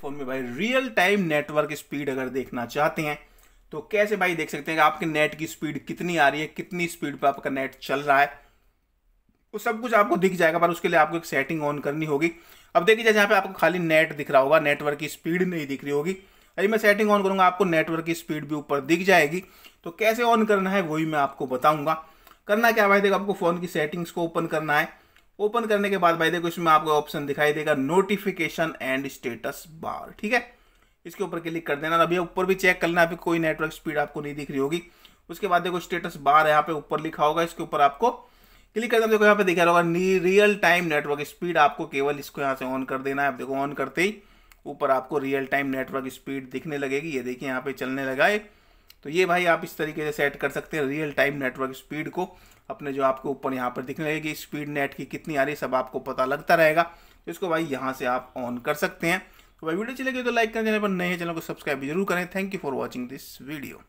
phone में भाई real time network speed अगर देखना चाहते हैं तो कैसे भाई देख सकते हैं कि आपके नेट की स्पीड कितनी आ रही है कितनी स्पीड पर आपका नेट चल रहा है वो सब कुछ आपको दिख जाएगा पर उसके लिए आपको एक सेटिंग ऑन करनी होगी अब देखिए जैसे यहाँ पे आपको खाली नेट दिख रहा होगा नेटवर्क की स्पीड नहीं दिख रही होगी अभी मैं सेटिंग ऑन करूंगा आपको नेटवर्क की स्पीड भी ऊपर दिख जाएगी तो कैसे ऑन करना है वही मैं आपको बताऊंगा करना क्या भाई देखो आपको फ़ोन की सेटिंग्स को ओपन करना है ओपन करने के बाद भाई देखो इसमें आपको ऑप्शन दिखाई देगा नोटिफिकेशन एंड स्टेटस बार ठीक है इसके ऊपर क्लिक कर देना अभी ऊपर भी चेक करना अभी कोई नेटवर्क स्पीड आपको नहीं दिख रही होगी उसके बाद देखो स्टेटस बार यहाँ पे ऊपर लिखा होगा इसके ऊपर आपको क्लिक करना देखो यहाँ पे दिखा होगा रियल टाइम नेटवर्क स्पीड आपको केवल इसको यहाँ से ऑन कर देना है आप देखो ऑन करते ही ऊपर आपको रियल टाइम नेटवर्क स्पीड दिखने लगेगी ये देखिए यहाँ पे चलने लगा है तो ये भाई आप इस तरीके से सेट कर सकते हैं रियल टाइम नेटवर्क स्पीड को अपने जो आपको ऊपर यहाँ पर दिखने लगेगी स्पीड नेट की कितनी आ रही है सब आपको पता लगता रहेगा तो इसको भाई यहाँ से आप ऑन कर सकते हैं तो भाई वीडियो चलेगी तो लाइक करें चैनल पर नए चैनल को सब्सक्राइब जरूर करें thank you for watching this video